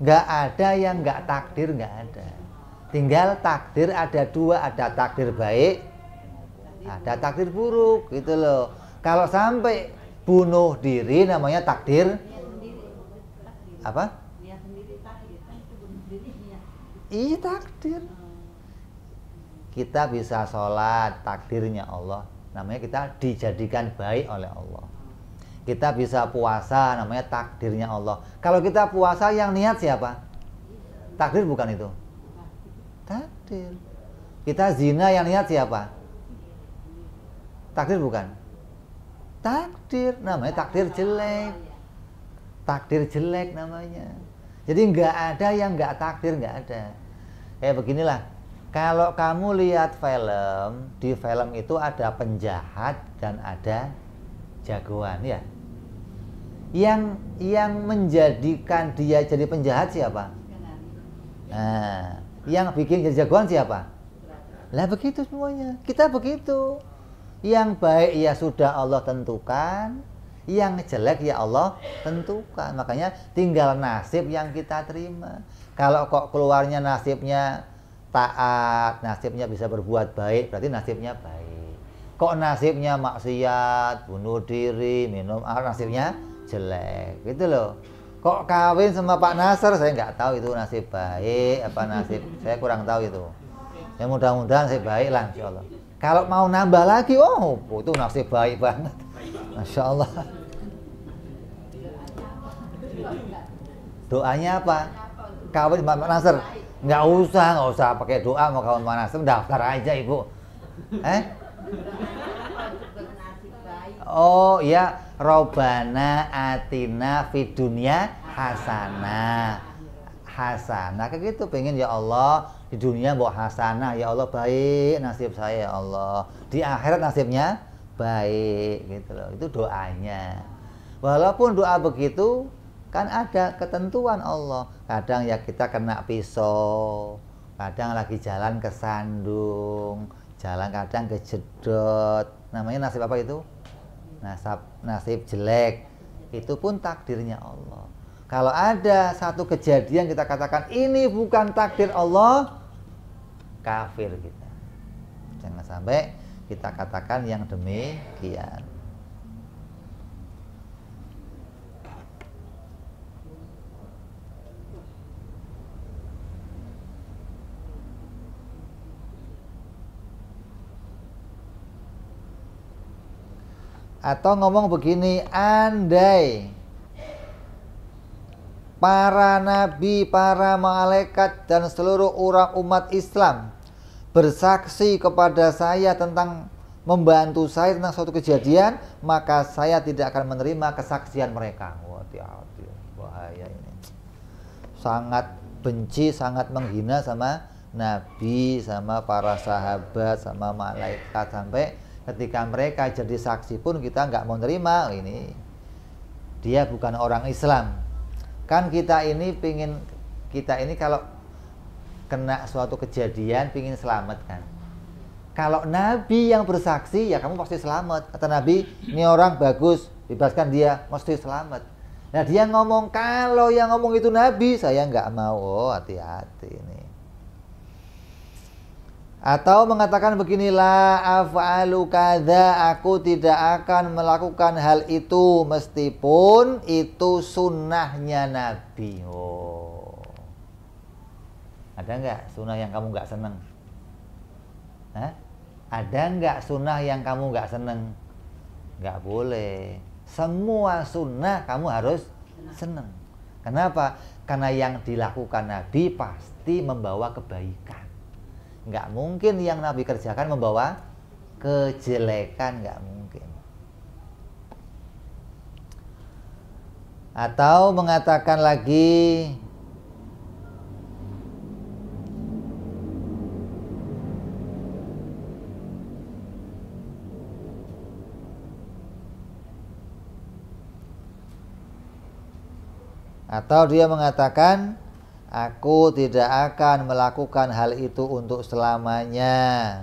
nggak ada yang nggak takdir nggak ada tinggal takdir ada dua ada takdir baik ada takdir buruk gitu loh kalau sampai bunuh diri namanya takdir apa Iya takdir. Kita bisa sholat takdirnya Allah. Namanya kita dijadikan baik oleh Allah. Kita bisa puasa namanya takdirnya Allah. Kalau kita puasa yang niat siapa? Takdir bukan itu. Takdir. Kita zina yang niat siapa? Takdir bukan? Takdir. Namanya takdir jelek. Takdir jelek namanya jadi nggak ada yang nggak takdir nggak ada. Kayak beginilah. Kalau kamu lihat film, di film itu ada penjahat dan ada jagoan ya. Yang yang menjadikan dia jadi penjahat siapa? Nah, yang bikin jadi jagoan siapa? Lah begitu semuanya. Kita begitu. Yang baik ya sudah Allah tentukan, yang jelek ya Allah tentukan. Makanya tinggal nasib yang kita terima. Kalau kok keluarnya nasibnya taat, nasibnya bisa berbuat baik, berarti nasibnya baik. Kok nasibnya maksiat, bunuh diri, minum air, ah, nasibnya jelek. Gitu loh kok kawin sama Pak Nasir saya nggak tahu itu nasib baik apa nasib saya kurang tahu itu ya mudah-mudahan saya baik lah insya Allah kalau mau nambah lagi oh itu nasib baik banget Masya Allah. Doanya apa? Kawin Mbak Nasir? Nggak usah, nggak usah pakai doa mau kawin Mbak Nasir, daftar aja Ibu. Eh? Oh iya, Robana atina fidunya hasana. Hasana, kayak gitu pengen ya Allah di dunia bawa hasanah ya Allah baik nasib saya ya Allah di akhirat nasibnya baik gitu loh. Itu doanya. Walaupun doa begitu kan ada ketentuan Allah. Kadang ya kita kena pisau, kadang lagi jalan ke sandung jalan kadang ke jedot Namanya nasib apa itu? Nasab, nasib jelek. Itu pun takdirnya Allah. Kalau ada satu kejadian kita katakan ini bukan takdir Allah, kafir kita. Jangan sampai kita katakan yang demikian. Atau ngomong begini, andai para nabi, para malaikat dan seluruh orang umat Islam bersaksi kepada saya tentang membantu saya tentang suatu kejadian, maka saya tidak akan menerima kesaksian mereka. Hati-hati, bahaya ini. Sangat benci, sangat menghina sama Nabi, sama para sahabat, sama malaikat sampai ketika mereka jadi saksi pun kita nggak mau nerima ini. Dia bukan orang Islam. Kan kita ini pingin kita ini kalau kena suatu kejadian pingin selamat kan kalau nabi yang bersaksi ya kamu pasti selamat kata nabi ini orang bagus bebaskan dia mesti selamat nah dia ngomong kalau yang ngomong itu nabi saya nggak mau oh hati-hati ini atau mengatakan beginilah af'alu kada aku tidak akan melakukan hal itu meskipun itu sunnahnya nabi oh ada nggak sunnah yang kamu nggak seneng? Hah? Ada nggak sunnah yang kamu nggak seneng? Nggak boleh. Semua sunnah kamu harus seneng. Kenapa? Karena yang dilakukan Nabi pasti membawa kebaikan. Nggak mungkin yang Nabi kerjakan membawa kejelekan, nggak mungkin. Atau mengatakan lagi Atau dia mengatakan aku tidak akan melakukan hal itu untuk selamanya.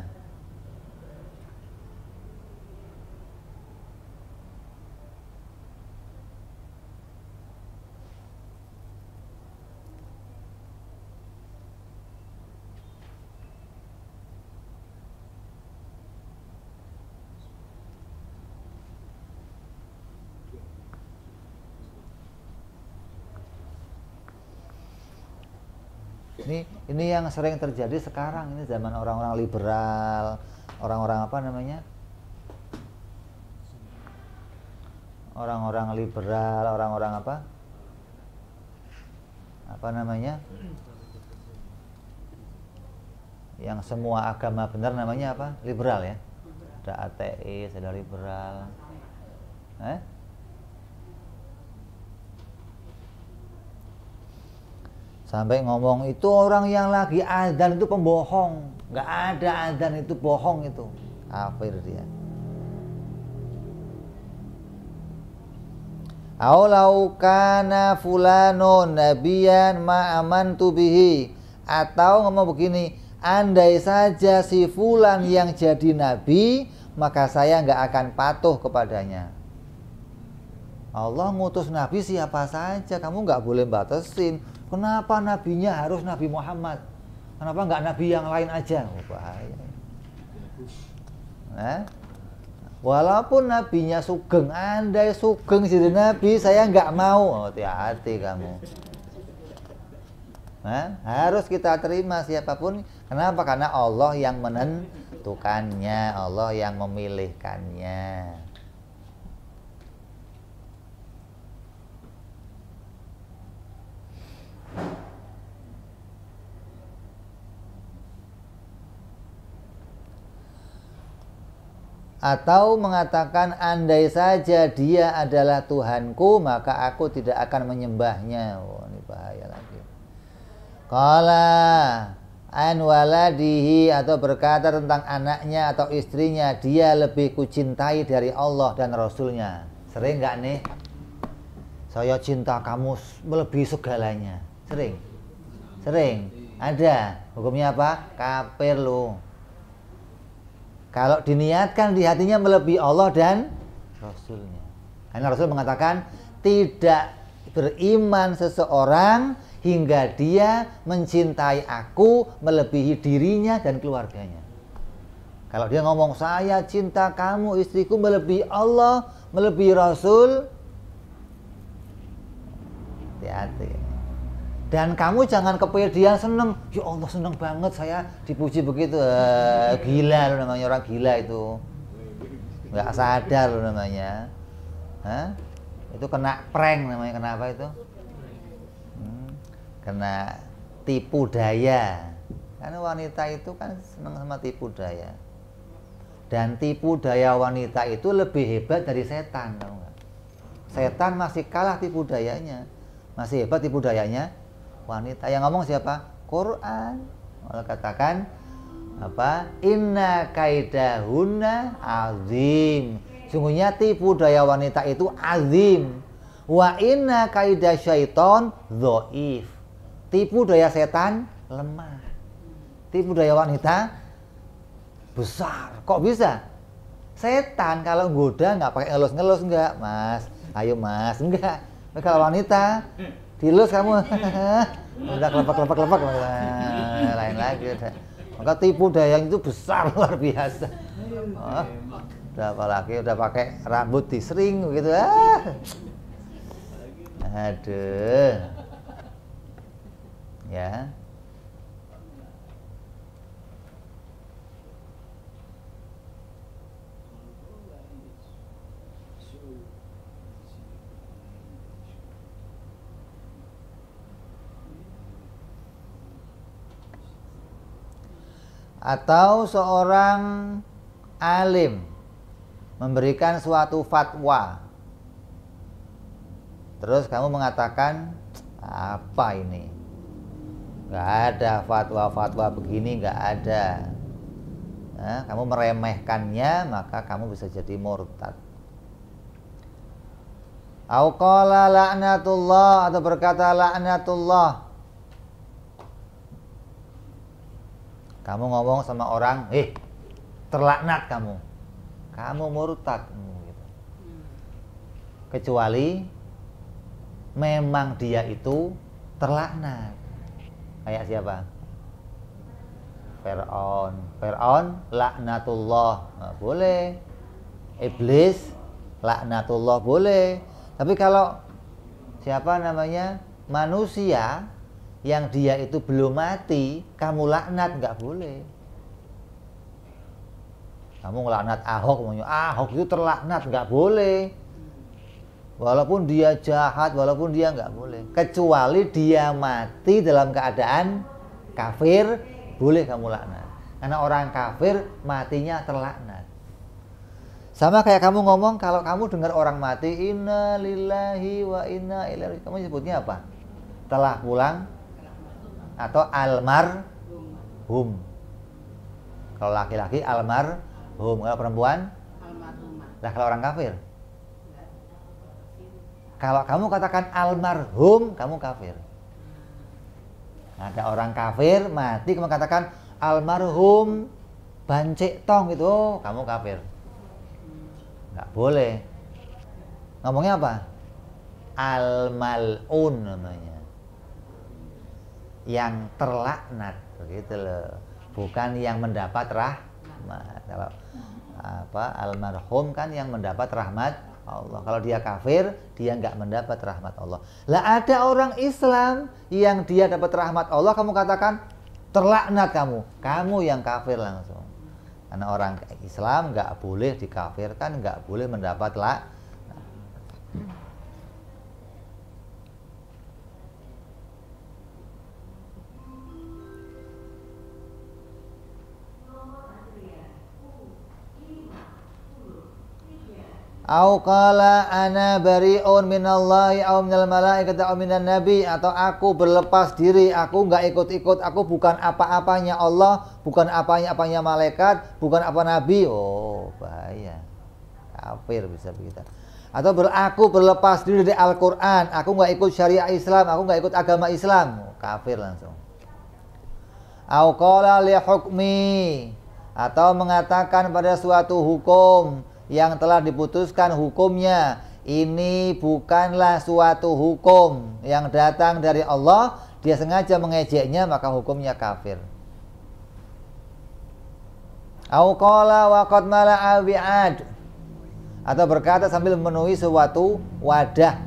yang sering terjadi sekarang ini zaman orang-orang liberal, orang-orang apa namanya? Orang-orang liberal, orang-orang apa? Apa namanya? Yang semua agama benar namanya apa? Liberal ya. Ada ateis, ada liberal. Eh? Sampai ngomong itu orang yang lagi azan itu pembohong. Nggak ada azan itu bohong itu. Kafir dia. Aulau kana fulanun nabiyan ma'aman tubihi Atau ngomong begini Andai saja si fulan yang jadi nabi Maka saya nggak akan patuh kepadanya Allah ngutus nabi siapa saja Kamu nggak boleh batasin Kenapa nabinya harus Nabi Muhammad? Kenapa nggak nabi yang lain aja? Oh, bahaya. Nah, walaupun nabinya sugeng, andai sugeng jadi nabi, saya nggak mau. Oh, hati-hati oh, kamu. Nah, harus kita terima siapapun. Kenapa? Karena Allah yang menentukannya, Allah yang memilihkannya. atau mengatakan andai saja dia adalah Tuhanku maka aku tidak akan menyembahnya oh, ini bahaya lagi kala an waladihi atau berkata tentang anaknya atau istrinya dia lebih kucintai dari Allah dan Rasulnya sering nggak nih saya cinta kamu melebihi segalanya sering sering ada hukumnya apa kafir lu kalau diniatkan di hatinya melebihi Allah dan Rasulnya. Karena Rasul mengatakan tidak beriman seseorang hingga dia mencintai aku melebihi dirinya dan keluarganya. Kalau dia ngomong saya cinta kamu istriku melebihi Allah, melebihi Rasul, hati-hati. Dan kamu jangan kepedean seneng. Ya Allah seneng banget saya dipuji begitu. Eh, gila lo namanya orang gila itu. Nggak sadar lo namanya. Hah? Itu kena prank namanya. Kenapa itu? Hmm, kena tipu daya. Karena wanita itu kan seneng sama tipu daya. Dan tipu daya wanita itu lebih hebat dari setan, tahu nggak? Setan masih kalah tipu dayanya, masih hebat tipu dayanya wanita. Yang ngomong siapa? Quran. Allah katakan apa? Inna kaidahuna azim. Sungguhnya tipu daya wanita itu azim. Wa inna kaidah syaiton zoif Tipu daya setan lemah. Tipu daya wanita besar. Kok bisa? Setan kalau goda nggak pakai ngelus-ngelus nggak, Mas. Ayo Mas, enggak. kalau wanita dilus kamu udah kelepak kelepak kelepak lain lagi udah maka tipu daya itu besar luar biasa oh, udah apalagi udah pakai rambut disering gitu ah. aduh ya atau seorang alim memberikan suatu fatwa. Terus kamu mengatakan apa ini? nggak ada fatwa-fatwa begini, nggak ada. Nah, kamu meremehkannya, maka kamu bisa jadi murtad. Auqala laknatullah atau berkata laknatullah Kamu ngomong sama orang, eh terlaknat kamu. Kamu murtad. Gitu. Hmm. Kecuali memang dia itu terlaknat. Kayak siapa? Fir'aun. Fir'aun laknatullah. Nah, boleh. Iblis laknatullah boleh. Tapi kalau siapa namanya? Manusia yang dia itu belum mati, kamu laknat nggak boleh. Kamu ngelaknat Ahok, mau Ahok itu terlaknat nggak boleh. Walaupun dia jahat, walaupun dia nggak boleh. Kecuali dia mati dalam keadaan kafir, boleh kamu laknat. Karena orang kafir matinya terlaknat. Sama kayak kamu ngomong kalau kamu dengar orang mati, inna lillahi wa inna ilaihi. Kamu sebutnya apa? Telah pulang atau almar hum. Kalau laki-laki almar hum, kalau perempuan Lah kalau orang kafir? Kalau kamu katakan almarhum, kamu kafir. Ada orang kafir mati kamu katakan almarhum bancik tong itu, oh, kamu kafir. Nggak boleh. Ngomongnya apa? Almalun namanya yang terlaknat begitu loh bukan yang mendapat rahmat apa almarhum kan yang mendapat rahmat Allah kalau dia kafir dia nggak mendapat rahmat Allah lah ada orang Islam yang dia dapat rahmat Allah kamu katakan terlaknat kamu kamu yang kafir langsung karena orang Islam nggak boleh dikafirkan nggak boleh mendapat lah Au qala ana bari'un minallahi au minal malaikati au minan nabi atau aku berlepas diri, aku nggak ikut-ikut, aku bukan apa-apanya Allah, bukan apanya-apanya malaikat, bukan apa nabi. Oh, bahaya. Kafir bisa begitu atau beraku berlepas diri dari Al-Quran aku nggak ikut syariat Islam aku nggak ikut agama Islam oh, kafir langsung au qala li hukmi atau mengatakan pada suatu hukum yang telah diputuskan hukumnya. Ini bukanlah suatu hukum yang datang dari Allah, dia sengaja mengejeknya maka hukumnya kafir. atau berkata sambil memenuhi suatu wadah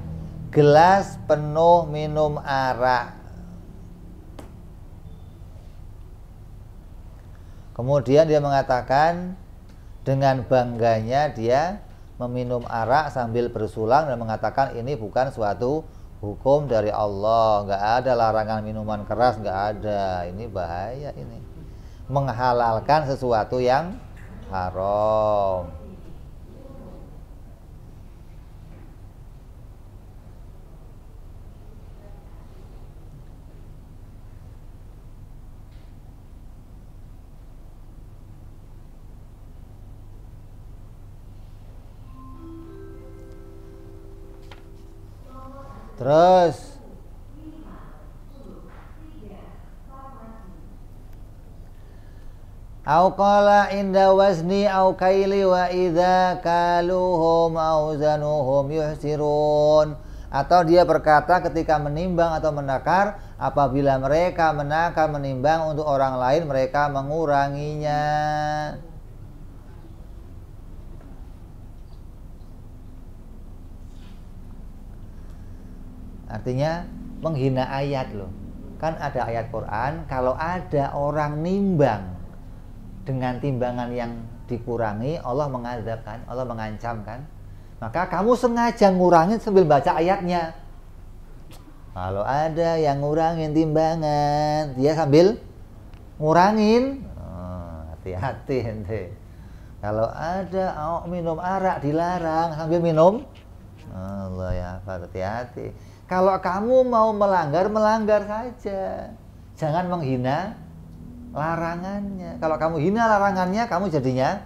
gelas penuh minum arak. Kemudian dia mengatakan dengan bangganya dia meminum arak sambil bersulang dan mengatakan ini bukan suatu hukum dari Allah. Nggak ada larangan minuman keras, nggak ada. Ini bahaya ini. Menghalalkan sesuatu yang haram. Terus Au qala inda wazni au kaili wa idza kaluhum au zanuhum yuhsirun atau dia berkata ketika menimbang atau menakar apabila mereka menakar menimbang untuk orang lain mereka menguranginya. Artinya menghina ayat loh. Kan ada ayat Quran, kalau ada orang nimbang dengan timbangan yang dikurangi, Allah mengazabkan, Allah mengancamkan. Maka kamu sengaja ngurangin sambil baca ayatnya. Kalau ada yang ngurangin timbangan, dia sambil ngurangin. Oh, hati-hati oh, ente. Kalau ada oh, minum arak dilarang sambil minum. Allah ya, hati-hati kalau kamu mau melanggar, melanggar saja. Jangan menghina larangannya. Kalau kamu hina larangannya, kamu jadinya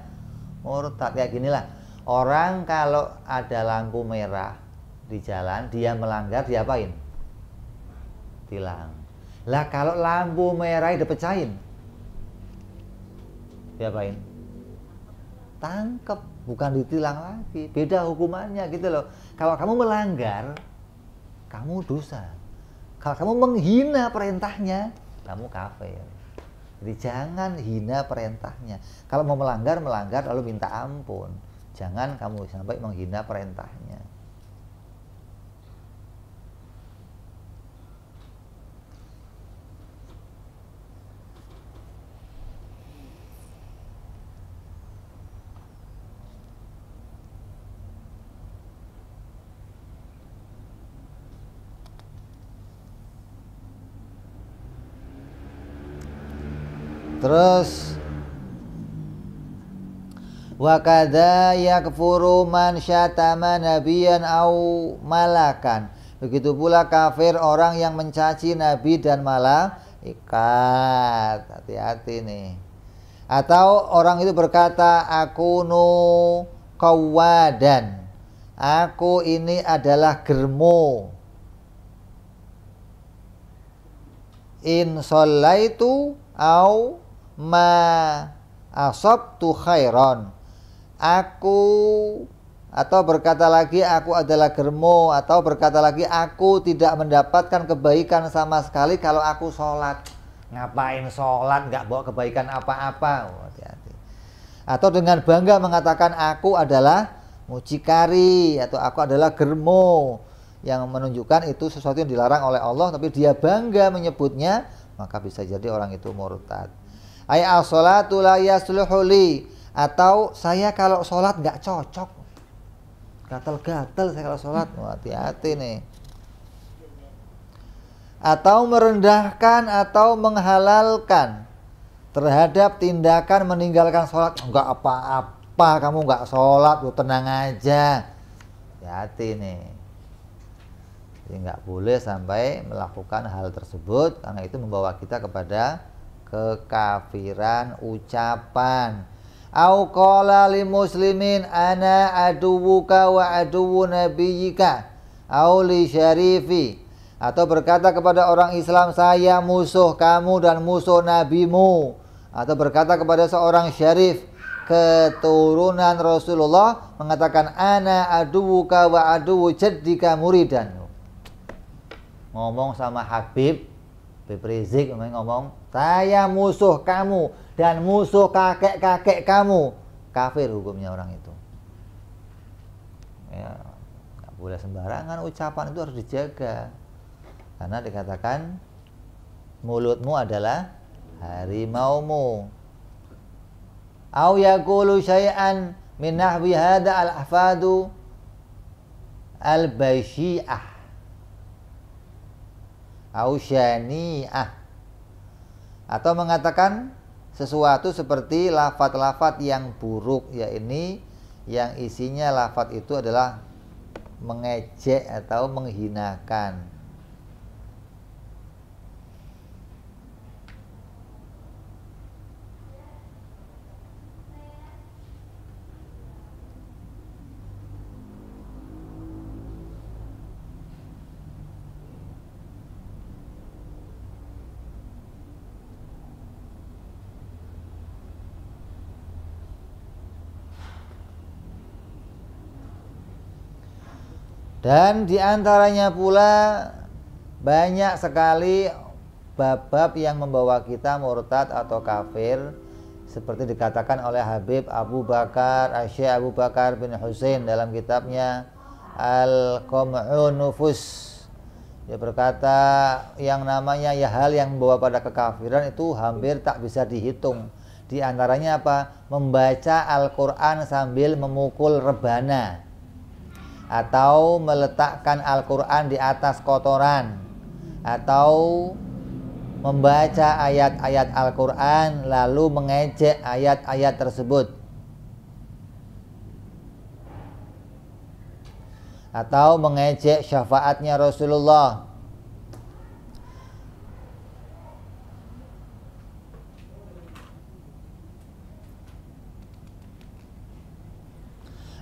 murtad. Kayak ginilah. Orang kalau ada lampu merah di jalan, dia melanggar, dia diapain? Tilang. Lah kalau lampu merah dia diapain? Tangkep, bukan ditilang lagi. Beda hukumannya gitu loh. Kalau kamu melanggar, kamu dosa. Kalau kamu menghina perintahnya, kamu kafir. Jadi jangan hina perintahnya. Kalau mau melanggar, melanggar lalu minta ampun. Jangan kamu sampai menghina perintahnya. Terus wa kadza yakfuru man syatama nabiyan au malakan begitu pula kafir orang yang mencaci nabi dan malaikat hati-hati nih atau orang itu berkata aku nu kawadan aku ini adalah germo in solaitu au ma tu khairon aku atau berkata lagi aku adalah germo atau berkata lagi aku tidak mendapatkan kebaikan sama sekali kalau aku sholat ngapain sholat nggak bawa kebaikan apa-apa oh, hati-hati atau dengan bangga mengatakan aku adalah mucikari atau aku adalah germo yang menunjukkan itu sesuatu yang dilarang oleh Allah tapi dia bangga menyebutnya maka bisa jadi orang itu murtad ay as-salatu ah, la yasluhu li atau saya kalau sholat nggak cocok gatel-gatel saya kalau sholat hati-hati nih atau merendahkan atau menghalalkan terhadap tindakan meninggalkan sholat nggak apa-apa kamu nggak sholat lu tenang aja hati-hati nih jadi nggak boleh sampai melakukan hal tersebut karena itu membawa kita kepada kekafiran ucapan au qala muslimin ana aduwuka wa aduwu nabiyyika au li syarifi atau berkata kepada orang Islam saya musuh kamu dan musuh nabimu atau berkata kepada seorang syarif keturunan Rasulullah mengatakan ana aduwuka wa aduwu jaddika muridan ngomong sama Habib Habib Rizik ngomong saya musuh kamu dan musuh kakek-kakek kamu. Kafir hukumnya orang itu. Ya, gak boleh sembarangan ucapan itu harus dijaga. Karena dikatakan mulutmu adalah harimaumu. Au yakulu syai'an min nahwi hada al-ahfadu al bashiah Au syani'ah atau mengatakan sesuatu seperti lafat-lafat yang buruk ya ini yang isinya lafat itu adalah mengejek atau menghinakan Dan diantaranya pula banyak sekali bab-bab yang membawa kita murtad atau kafir seperti dikatakan oleh Habib Abu Bakar Asyik Abu Bakar bin Hussein dalam kitabnya Al-Qam'u Nufus dia berkata yang namanya ya hal yang membawa pada kekafiran itu hampir tak bisa dihitung di antaranya apa membaca Al-Quran sambil memukul rebana atau meletakkan Al-Quran di atas kotoran atau membaca ayat-ayat Al-Quran lalu mengejek ayat-ayat tersebut atau mengejek syafaatnya Rasulullah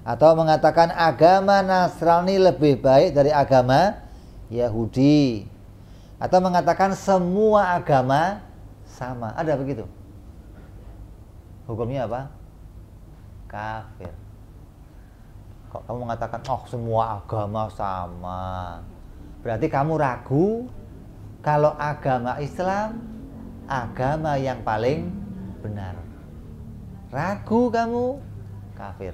atau mengatakan agama Nasrani lebih baik dari agama Yahudi atau mengatakan semua agama sama ada begitu hukumnya apa kafir kok kamu mengatakan oh semua agama sama berarti kamu ragu kalau agama Islam agama yang paling benar ragu kamu kafir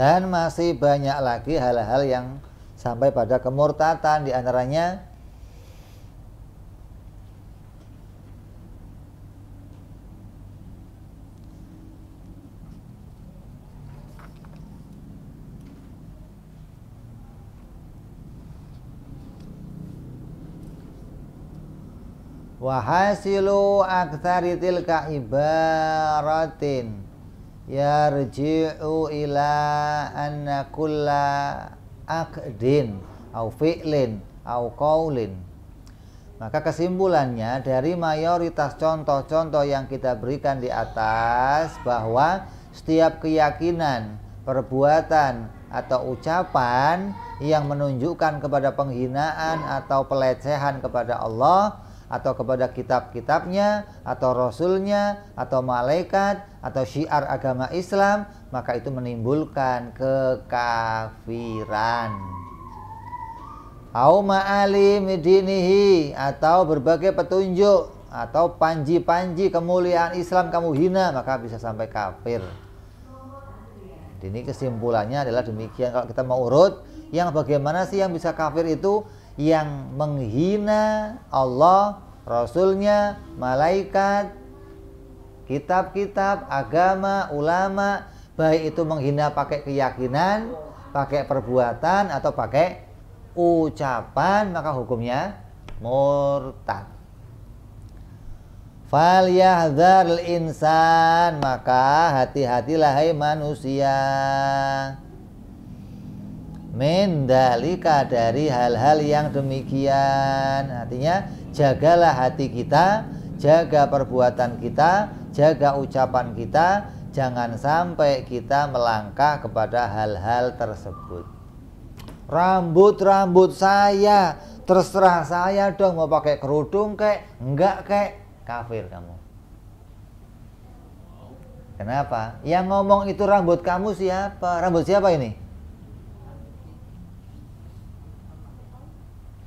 Dan masih banyak lagi hal-hal yang sampai pada kemurtatan di antaranya wahasilu aktsari tilka ibaratin yarji'u ila anna kulla akdin au fi'lin au qawlin maka kesimpulannya dari mayoritas contoh-contoh yang kita berikan di atas bahwa setiap keyakinan, perbuatan atau ucapan yang menunjukkan kepada penghinaan atau pelecehan kepada Allah atau kepada kitab-kitabnya atau rasulnya atau malaikat atau syiar agama Islam maka itu menimbulkan kekafiran Auma alim midinihi atau berbagai petunjuk atau panji-panji kemuliaan Islam kamu hina maka bisa sampai kafir Jadi ini kesimpulannya adalah demikian kalau kita mau urut yang bagaimana sih yang bisa kafir itu yang menghina Allah, Rasulnya, malaikat, kitab-kitab, agama, ulama, baik itu menghina pakai keyakinan, pakai perbuatan atau pakai ucapan, maka hukumnya murtad. Fal insan, maka hati-hatilah hai manusia. Mendalika dari hal-hal yang demikian. Artinya jagalah hati kita, jaga perbuatan kita, jaga ucapan kita jangan sampai kita melangkah kepada hal-hal tersebut rambut-rambut saya terserah saya dong mau pakai kerudung kek enggak kek kafir kamu kenapa yang ngomong itu rambut kamu siapa rambut siapa ini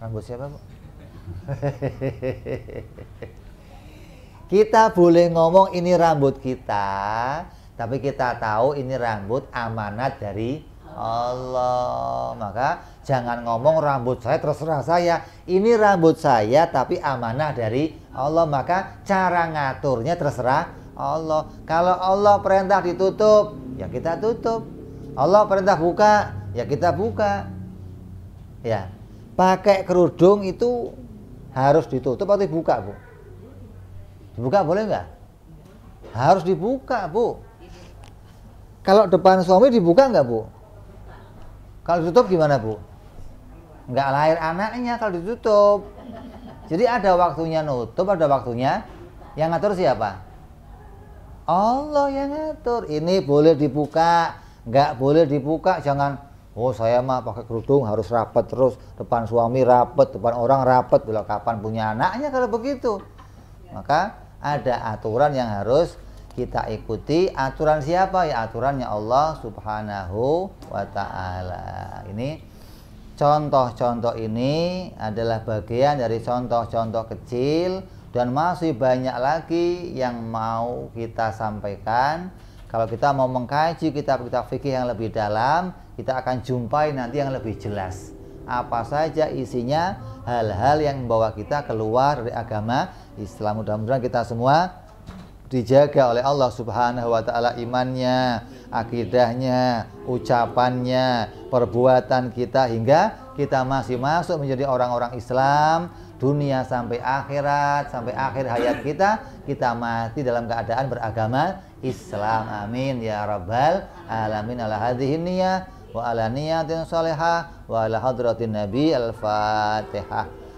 rambut siapa bu Kita boleh ngomong ini rambut kita, tapi kita tahu ini rambut amanat dari Allah. Maka jangan ngomong rambut saya terserah saya. Ini rambut saya tapi amanah dari Allah. Maka cara ngaturnya terserah Allah. Kalau Allah perintah ditutup, ya kita tutup. Allah perintah buka, ya kita buka. Ya. Pakai kerudung itu harus ditutup atau dibuka, Bu? Dibuka boleh nggak? Harus dibuka, Bu. Kalau depan suami dibuka nggak, Bu? Kalau ditutup gimana, Bu? Nggak lahir anaknya kalau ditutup. Jadi ada waktunya nutup, ada waktunya yang ngatur siapa? Allah yang ngatur. Ini boleh dibuka, nggak boleh dibuka, jangan Oh saya mah pakai kerudung harus rapat terus depan suami rapat depan orang rapat bila kapan punya anaknya kalau begitu maka ada aturan yang harus kita ikuti. Aturan siapa? Ya aturannya Allah Subhanahu wa taala. Ini contoh-contoh ini adalah bagian dari contoh-contoh kecil dan masih banyak lagi yang mau kita sampaikan. Kalau kita mau mengkaji kitab-kitab fikih yang lebih dalam, kita akan jumpai nanti yang lebih jelas. Apa saja isinya hal-hal yang membawa kita keluar dari agama Islam. Mudah-mudahan kita semua dijaga oleh Allah Subhanahu wa taala imannya, akidahnya, ucapannya, perbuatan kita hingga kita masih masuk menjadi orang-orang Islam dunia sampai akhirat, sampai akhir hayat kita, kita mati dalam keadaan beragama Islam. Amin ya rabbal alamin ala hadhihi niyyah wa ala niyatin salihah wa ala hadratin nabi al-Fatihah.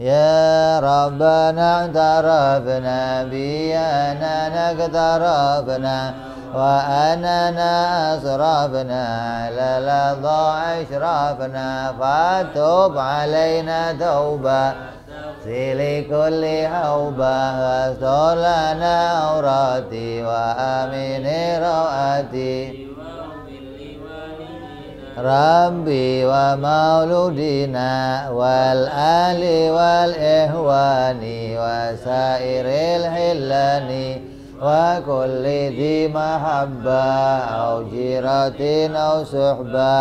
يا ربنا اعترفنا بأننا اقتربنا وأننا أسرفنا على لظى أشرفنا فتوب علينا توبة في كل حوبة واستر لنا عوراتي وأمني روأتي ربي ومولودنا والآل والإهوان وسائر الحلان وكل ذي محبة أو جيرة أو صحبة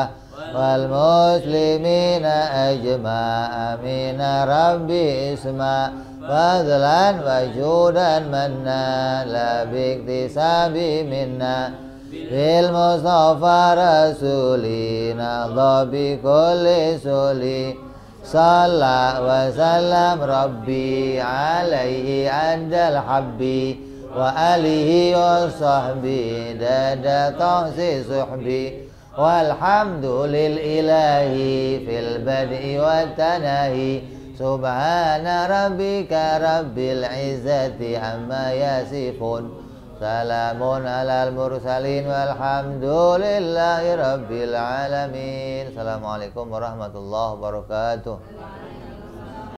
والمسلمين أجمع أمين ربي اسمع فضلا وجودا منا لا باكتساب منا بالمصطفى رسولنا الله بكل سولي صلى وسلم ربي عليه عند الحبي وآله وصحبه دادا تغسي صحبي والحمد للإله في البدء والتناهي سبحان ربك رب العزة عما يصفون Salamun Assalamualaikum warahmatullahi wabarakatuh.